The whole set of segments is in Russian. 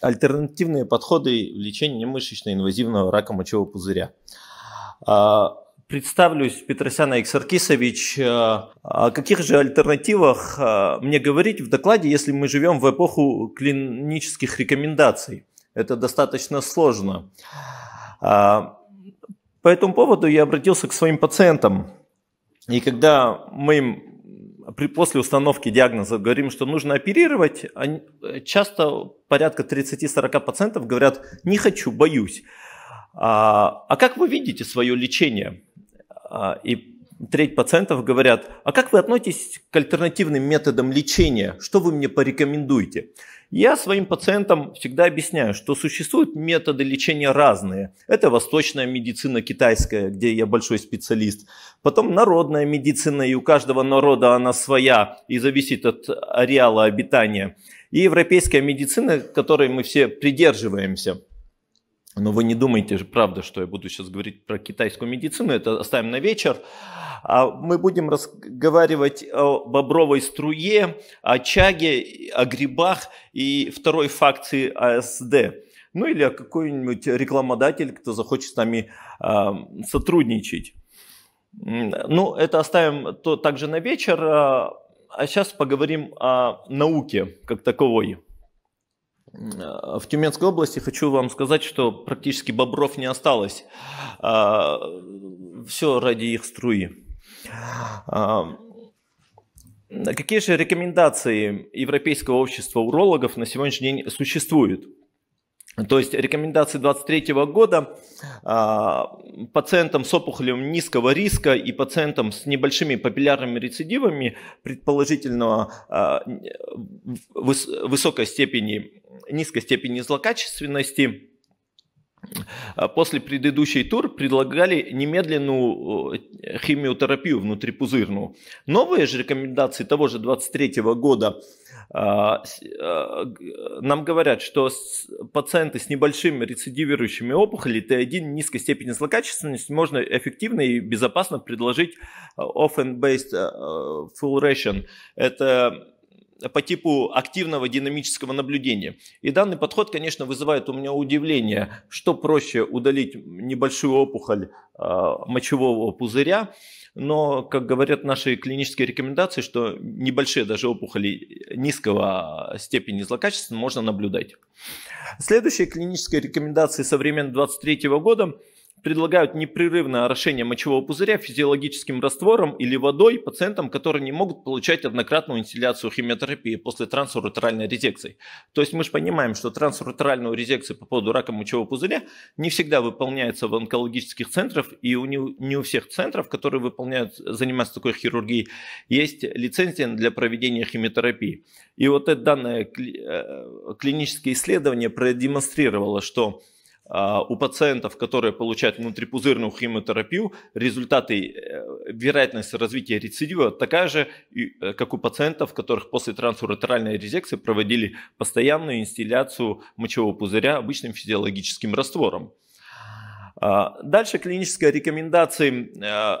альтернативные подходы в лечении мышечно-инвазивного рака мочевого пузыря. А, представлюсь, Петросян Иксаркисович. А, о каких же альтернативах а, мне говорить в докладе, если мы живем в эпоху клинических рекомендаций? Это достаточно сложно. По этому поводу я обратился к своим пациентам. И когда моим при, после установки диагноза говорим, что нужно оперировать, они, часто порядка 30-40% пациентов говорят «не хочу, боюсь». А, а как вы видите свое лечение? А, и треть пациентов говорят, а как вы относитесь к альтернативным методам лечения? Что вы мне порекомендуете? Я своим пациентам всегда объясняю, что существуют методы лечения разные. Это восточная медицина китайская, где я большой специалист. Потом народная медицина, и у каждого народа она своя и зависит от ареала обитания. И европейская медицина, которой мы все придерживаемся. Но вы не думайте, правда, что я буду сейчас говорить про китайскую медицину, это оставим на вечер. А Мы будем разговаривать о бобровой струе, о чаге, о грибах и второй факции АСД. Ну или о какой-нибудь рекламодатель, кто захочет с нами а, сотрудничать. Ну, это оставим то также на вечер. А сейчас а поговорим о науке как таковой. Э, в Тюменской области хочу вам сказать, что практически бобров не осталось. А, Все ради их струи. А, какие же рекомендации Европейского общества урологов на сегодняшний день существуют? То есть рекомендации 2023 года а, пациентам с опухолем низкого риска и пациентам с небольшими папиллярными рецидивами предположительного а, высокой степени, низкой степени злокачественности а после предыдущей тур предлагали немедленную химиотерапию внутрипузырную. Новые же рекомендации того же 23 года а, а, нам говорят, что пациенты с небольшими рецидивирующими опухолями Т1 низкой степени злокачественности можно эффективно и безопасно предложить often end based fulration. Это по типу активного динамического наблюдения. И данный подход, конечно, вызывает у меня удивление, что проще удалить небольшую опухоль а, мочевого пузыря, но, как говорят наши клинические рекомендации, что небольшие даже опухоли низкого степени злокачества можно наблюдать. Следующая клиническая рекомендация современного 23 года – предлагают непрерывное орошение мочевого пузыря физиологическим раствором или водой пациентам, которые не могут получать однократную инстилляцию химиотерапии после трансуретральной резекции. То есть мы же понимаем, что трансуретральную резекцию по поводу рака мочевого пузыря не всегда выполняется в онкологических центрах, и у не у всех центров, которые выполняют, занимаются такой хирургией, есть лицензия для проведения химиотерапии. И вот это данное э, клиническое исследование продемонстрировало, что а, у пациентов, которые получают внутрипузырную химиотерапию, результаты, э, вероятность развития рецидива такая же, э, как у пациентов, которых после трансуретральной резекции проводили постоянную инстилляцию мочевого пузыря обычным физиологическим раствором. А, дальше клиническая рекомендация а,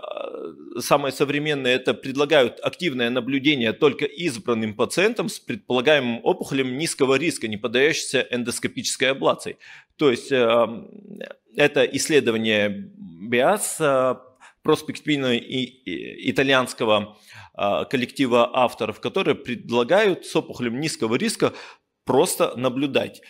самая современная – это предлагают активное наблюдение только избранным пациентам с предполагаемым опухолем низкого риска, не поддающейся эндоскопической аблации. То есть а, это исследование БИАС, проспективного итальянского коллектива авторов, которые предлагают с опухолем низкого риска просто наблюдать.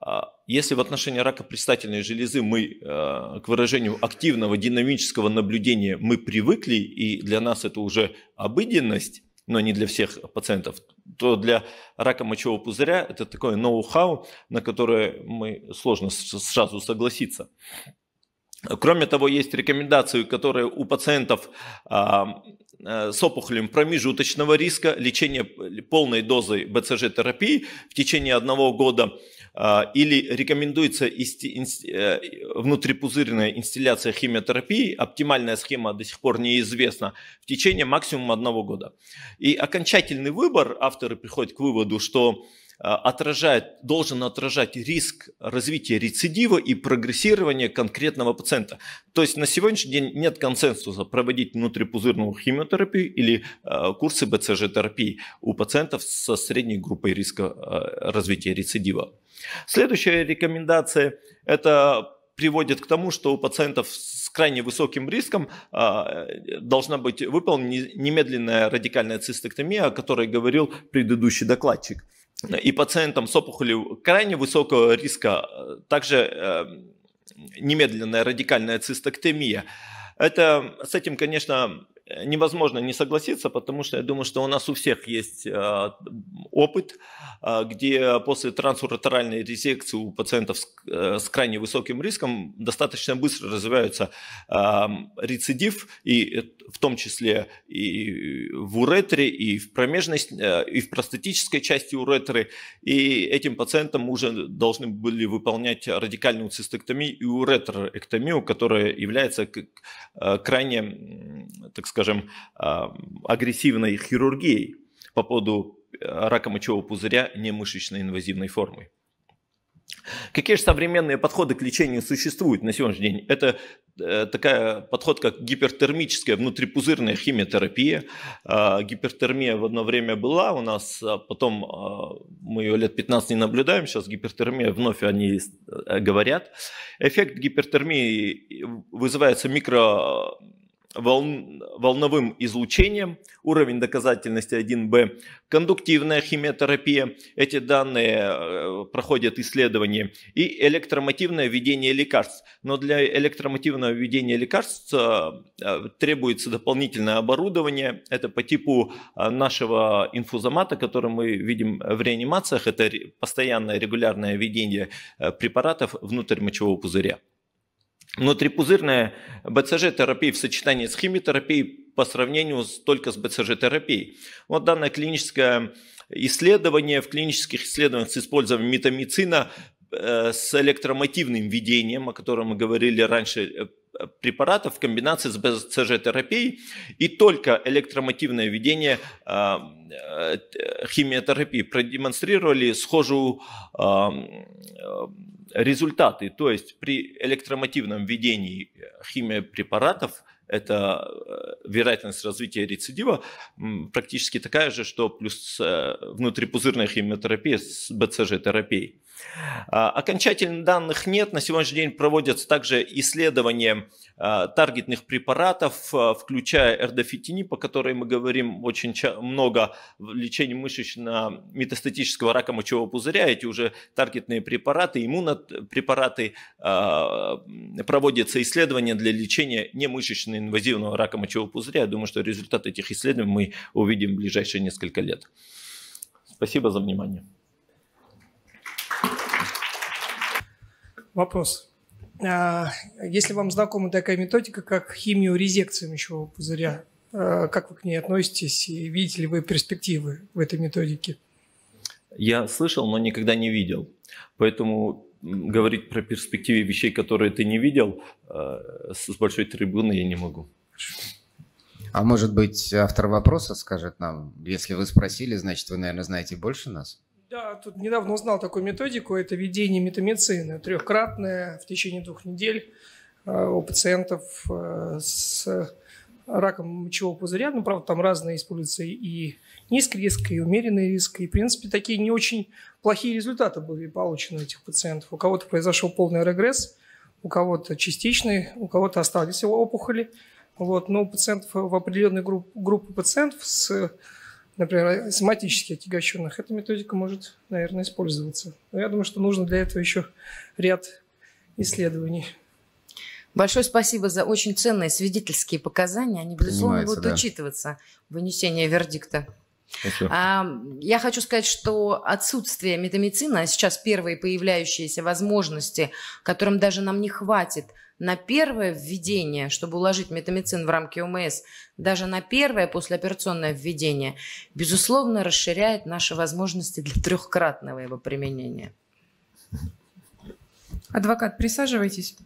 А, если в отношении рака предстательной железы мы э, к выражению активного динамического наблюдения мы привыкли, и для нас это уже обыденность, но не для всех пациентов, то для рака мочевого пузыря это такое ноу-хау, на которое мы сложно сразу согласиться. Кроме того, есть рекомендации, которые у пациентов а, э, с опухолем промежуточного риска лечение полной дозой БЦЖ-терапии в течение одного года – а, или рекомендуется э, внутрипузырная инстилляция химиотерапии, оптимальная схема до сих пор неизвестна, в течение максимум одного года. И окончательный выбор, авторы приходят к выводу, что Э, отражает, должен отражать риск развития рецидива и прогрессирования конкретного пациента. То есть на сегодняшний день нет консенсуса проводить внутрипузырную химиотерапию или э, курсы БЦЖ-терапии у пациентов со средней группой риска э, развития рецидива. Следующая рекомендация – это приводит к тому, что у пациентов с крайне высоким риском э, должна быть выполнена немедленная радикальная цистектомия, о которой говорил предыдущий докладчик и пациентам с опухолью крайне высокого риска, э, также эм, немедленная радикальная цистоктомия. Это, с этим, конечно, Э, невозможно не согласиться, потому что я думаю, что у нас у всех есть э, опыт, э, где после трансуретеральной резекции у пациентов с крайне высоким риском достаточно быстро развиваются эм, рецидив, и в том числе и в уретре, и в промежной, и в простатической части уретры, и этим пациентам уже должны были выполнять радикальную цистектомию и уретроэктомию, которая является крайне, так сказать, скажем, а, агрессивной хирургией по поводу э, рака мочевого пузыря немышечной инвазивной формы. Какие же современные подходы к лечению существуют на сегодняшний день? Это э, такая подход, как гипертермическая внутрипузырная химиотерапия. А, гипертермия в одно время была у нас, а потом а, мы ее лет 15 не наблюдаем, сейчас гипертермия вновь они э, говорят. Эффект гипертермии вызывается микро волн, волновым излучением, уровень доказательности 1b, кондуктивная химиотерапия, эти данные э, проходят исследования, и электромотивное введение лекарств. Но для электромотивного введения лекарств э, требуется дополнительное оборудование, это по типу э, нашего инфузомата, который мы видим в реанимациях, это постоянное регулярное введение препаратов внутрь мочевого пузыря. Внутрипузырная БЦЖ-терапия в сочетании с химиотерапией по сравнению с, только с БЦЖ-терапией. Вот данное клиническое исследование в клинических исследованиях с использованием метамицина э, с электромотивным введением, о котором мы говорили раньше, э, препаратов в комбинации с БЦЖ-терапией и только электромотивное введение э, э, химиотерапии продемонстрировали схожую э, э, результаты, то есть при электромотивном введении химиопрепаратов это э, вероятность развития рецидива практически такая же, что плюс э, внутрипузырная химиотерапия с БЦЖ-терапией. А, окончательных данных нет. На сегодняшний день проводятся также исследования а, таргетных препаратов, а, включая эрдофитини, по которой мы говорим очень много в лечении мышечно-метастатического рака мочевого пузыря. Эти уже таргетные препараты, иммунопрепараты, проводятся исследования для лечения немышечной инвазивного рака мочевого пузыря, я думаю, что результат этих исследований мы увидим в ближайшие несколько лет. Спасибо за внимание. Вопрос. А, если вам знакома такая методика, как химиорезекция мочевого пузыря, а, как вы к ней относитесь и видите ли вы перспективы в этой методике? Я слышал, но никогда не видел. Поэтому говорить про перспективе вещей, которые ты не видел, э, с большой трибуны я не могу. А может быть, автор вопроса скажет нам, если вы спросили, значит, вы, наверное, знаете больше нас? Да, тут недавно узнал такую методику, это ведение метамицина, трехкратное в течение двух недель э, у пациентов э, с раком мочевого пузыря. Ну, правда, там разные используются и низкий риск, и умеренный риск. И, в принципе, такие не очень плохие результаты были получены у этих пациентов. У кого-то произошел полный регресс, у кого-то частичный, у кого-то остались его опухоли. Вот. Но у пациентов в определенной групп, группы пациентов с например, соматически отягощенных, эта методика может, наверное, использоваться. Но я думаю, что нужно для этого еще ряд исследований. Большое спасибо за очень ценные свидетельские показания. Они, безусловно, будут да. учитываться в вынесении вердикта. Спасибо. А, я хочу сказать, что отсутствие метамицина, а сейчас первые появляющиеся возможности, которым даже нам не хватит на первое введение, чтобы уложить метамицин в рамки ОМС, даже на первое послеоперационное введение, безусловно, расширяет наши возможности для трехкратного его применения. Адвокат, присаживайтесь.